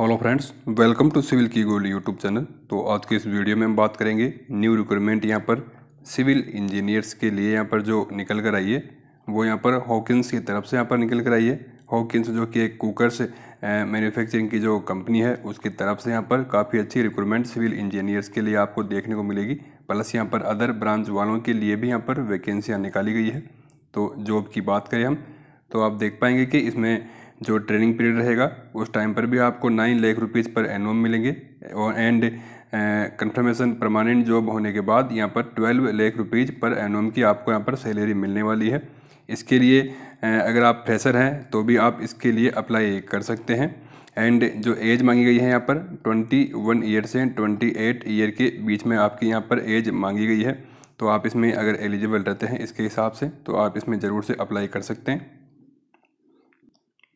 hello friends welcome to civil की goal YouTube channel तो आज के इस वीडियो में हम बात करेंगे न्यू रिक्रूटमेंट यहाँ पर सिविल इंजीनियर्स के लिए यहाँ पर जो निकल कर आई है वो यहाँ पर हॉकिंस की तरफ से यहाँ पर निकल कर आई है हॉकिंस जो कि एक से मैन्युफैक्चरिंग की जो कंपनी है उसकी तरफ से यहाँ पर काफ़ी अच्छी रिक्रूटमेंट सिविल इंजीनियर्स के लिए आपको देखने को मिलेगी प्लस यहाँ पर अदर ब्रांच वालों के लिए भी यहाँ पर वैकेंसियाँ निकाली गई है तो जॉब की बात करें हम तो आप देख पाएंगे कि इसमें जो ट्रेनिंग पीरियड रहेगा उस टाइम पर भी आपको nine lakh rupees per annum मिलेंगे और एंड कंफर्मेशन परमानेंट जॉब होने के बाद यहाँ पर twelve lakh rupees per annum की आपको यहाँ पर सैलरी मिलने वाली है इसके लिए अगर आप फ्रेशर हैं तो भी आप इसके लिए अप्लाई कर सकते हैं एंड जो एज मांगी गई है यहाँ पर वन ईयर से एट ईयर के बीच में आपकी यहाँ पर एज मांगी गई है तो आप इसमें अगर एलिजिबल रहते हैं इसके हिसाब से तो आप इसमें ज़रूर से अप्लाई कर सकते हैं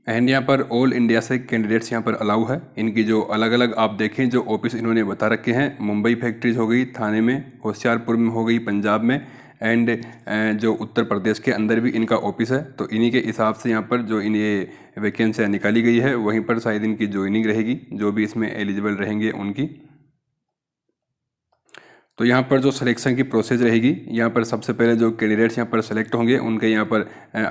एंड यहाँ पर ऑल इंडिया से कैंडिडेट्स यहाँ पर अलाउ है इनकी जो अलग अलग आप देखें जो ऑफिस इन्होंने बता रखे हैं मुंबई फैक्ट्रीज हो गई थाने में होशियारपुर में हो गई पंजाब में एंड uh, जो उत्तर प्रदेश के अंदर भी इनका ऑफिस है तो इन्हीं के हिसाब से यहाँ पर जो इन ये वैकेंसियाँ निकाली गई है वहीं पर शायद इनकी ज्वाइनिंग रहेगी जो भी इसमें एलिजिबल रहेंगे उनकी तो यहाँ पर जो सिलेक्शन की प्रोसेस रहेगी यहाँ पर सबसे पहले जो कैंडिडेट्स यहाँ पर सेलेक्ट होंगे उनके यहाँ पर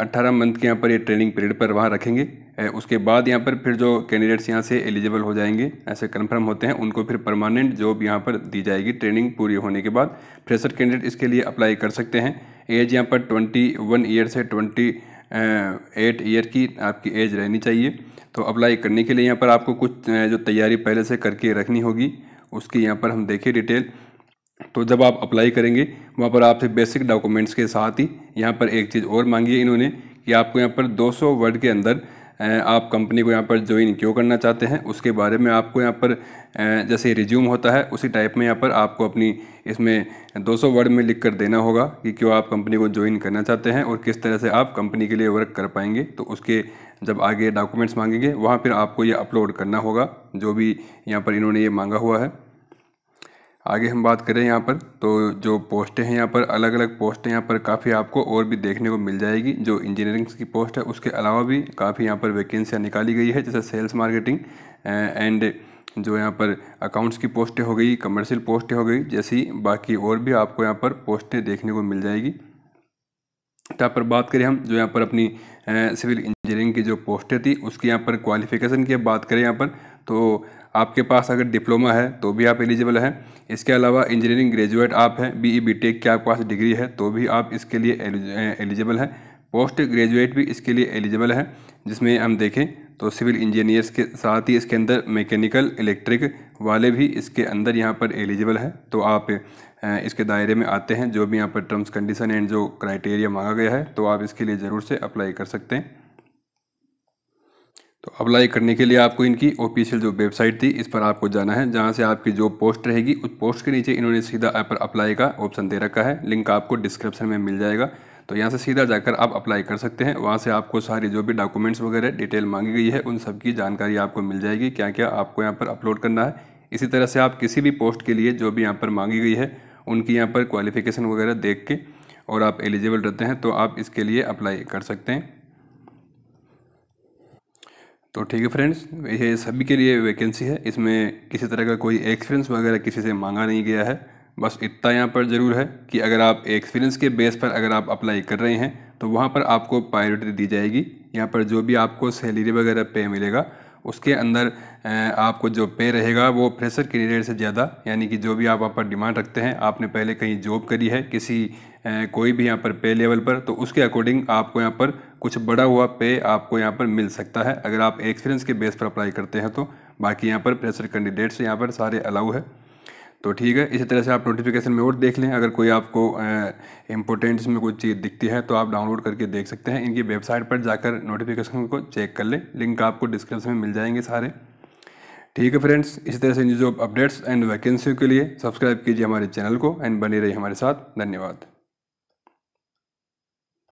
18 मंथ के यहाँ पर ये ट्रेनिंग पीरियड पर वहाँ रखेंगे उसके बाद यहाँ पर फिर जो कैंडिडेट्स यहाँ से एलिजिबल हो जाएंगे ऐसे कन्फर्म होते हैं उनको फिर परमानेंट जॉब यहाँ पर दी जाएगी ट्रेनिंग पूरी होने के बाद फ्रेशर कैंडिडेट इसके लिए अप्लाई कर सकते हैं एज यहाँ पर ट्वेंटी वन ईयर से ट्वेंटी एट ईयर की आपकी एज रहनी चाहिए तो अप्लाई करने के लिए यहाँ पर आपको कुछ जो तैयारी पहले से करके रखनी होगी उसकी यहाँ पर हम देखें डिटेल तो जब आप अप्लाई करेंगे वहाँ पर आपसे बेसिक डॉक्यूमेंट्स के साथ ही यहाँ पर एक चीज़ और मांगी है इन्होंने कि आपको यहाँ पर 200 वर्ड के अंदर आप कंपनी को यहाँ पर ज्वाइन क्यों करना चाहते हैं उसके बारे में आपको यहाँ पर जैसे रिज्यूम होता है उसी टाइप में यहाँ पर आपको अपनी इसमें 200 वर्ड में लिख कर देना होगा कि क्यों आप कंपनी को ज्वाइन करना चाहते हैं और किस तरह से आप कंपनी के लिए वर्क कर पाएंगे तो उसके जब आगे डॉक्यूमेंट्स मांगेंगे वहाँ पर आपको ये अपलोड करना होगा जो भी यहाँ पर इन्होंने ये मांगा हुआ है आगे हम बात करें यहाँ पर तो जो पोस्टें हैं यहाँ पर अलग अलग पोस्टें यहाँ पर काफ़ी आपको और भी देखने को मिल जाएगी जो इंजीनियरिंग की पोस्ट है उसके अलावा भी काफ़ी यहाँ पर वैकेंसियाँ निकाली गई है जैसे सेल्स मार्केटिंग एंड जो यहाँ पर अकाउंट्स की पोस्टें हो गई कमर्शियल पोस्टें हो गई जैसी बाकी और भी आपको यहाँ पर पोस्टें देखने को मिल जाएगी तो पर बात करें हम जो यहाँ पर अपनी सिविल इंजीनियरिंग की जो पोस्टें थी उसकी यहाँ पर क्वालिफिकेशन की बात करें यहाँ पर तो आपके पास अगर डिप्लोमा है तो भी आप एलिजिबल हैं इसके अलावा इंजीनियरिंग ग्रेजुएट आप हैं बी ई बी टेक के आपके पास डिग्री है तो भी आप इसके लिए एलिजिबल हैं पोस्ट ग्रेजुएट भी इसके लिए एलिजिबल है जिसमें हम देखें तो सिविल इंजीनियर्स के साथ ही इसके अंदर मैकेनिकल इलेक्ट्रिक वाले भी इसके अंदर यहाँ पर एलिजिबल है तो आप इसके दायरे में आते हैं जो भी यहाँ पर टर्म्स कंडीशन एंड जो क्राइटेरिया मांगा गया है तो आप इसके लिए ज़रूर से अप्लाई कर सकते हैं तो अप्लाई करने के लिए आपको इनकी ऑफिशियल जो वेबसाइट थी इस पर आपको जाना है जहाँ से आपकी जो पोस्ट रहेगी उस पोस्ट के नीचे इन्होंने सीधा ऐप पर अप्लाई का ऑप्शन दे रखा है लिंक आपको डिस्क्रिप्शन में मिल जाएगा तो यहाँ से सीधा जाकर आप अप्लाई कर सकते हैं वहाँ से आपको सारी जो भी डॉक्यूमेंट्स वगैरह डिटेल मांगी गई है उन सब की जानकारी आपको मिल जाएगी क्या क्या आपको यहाँ पर अपलोड करना है इसी तरह से आप किसी भी पोस्ट के लिए जो भी यहाँ पर मांगी गई है उनकी यहाँ पर क्वालिफिकेशन वगैरह देख के और आप एलिजिबल रहते हैं तो आप इसके लिए अप्लाई कर सकते हैं तो ठीक है फ्रेंड्स ये सभी के लिए वैकेंसी है इसमें किसी तरह का कोई एक्सपीरियंस वगैरह किसी से मांगा नहीं गया है बस इतना यहाँ पर ज़रूर है कि अगर आप एक्सपीरियंस के बेस पर अगर आप अप्लाई कर रहे हैं तो वहाँ पर आपको प्रायोरिटी दी जाएगी यहाँ पर जो भी आपको सैलरी वगैरह पे मिलेगा उसके अंदर आपको जो पे रहेगा वो फ्रेशर कैंडिडेट से ज़्यादा यानी कि जो भी आप वहाँ पर डिमांड रखते हैं आपने पहले कहीं जॉब करी है किसी कोई भी यहाँ पर पे लेवल पर तो उसके अकॉर्डिंग आपको यहाँ पर कुछ बड़ा हुआ पे आपको यहाँ पर मिल सकता है अगर आप एक्सपीरियंस के बेस पर अप्लाई करते हैं तो बाकी यहाँ पर प्रेशर कैंडिडेट्स यहाँ पर सारे अलाउ है तो ठीक है इसी तरह से आप नोटिफिकेशन में और देख लें अगर कोई आपको इम्पोर्टेंट इसमें कोई चीज़ दिखती है तो आप डाउनलोड करके देख सकते हैं इनकी वेबसाइट पर जाकर नोटिफिकेशन को चेक कर लें लिंक आपको डिस्क्रिप्शन में मिल जाएंगे सारे ठीक है फ्रेंड्स इसी तरह से इन जॉब अपडेट्स एंड वैकेंसी के लिए सब्सक्राइब कीजिए हमारे चैनल को एंड बने रही हमारे साथ धन्यवाद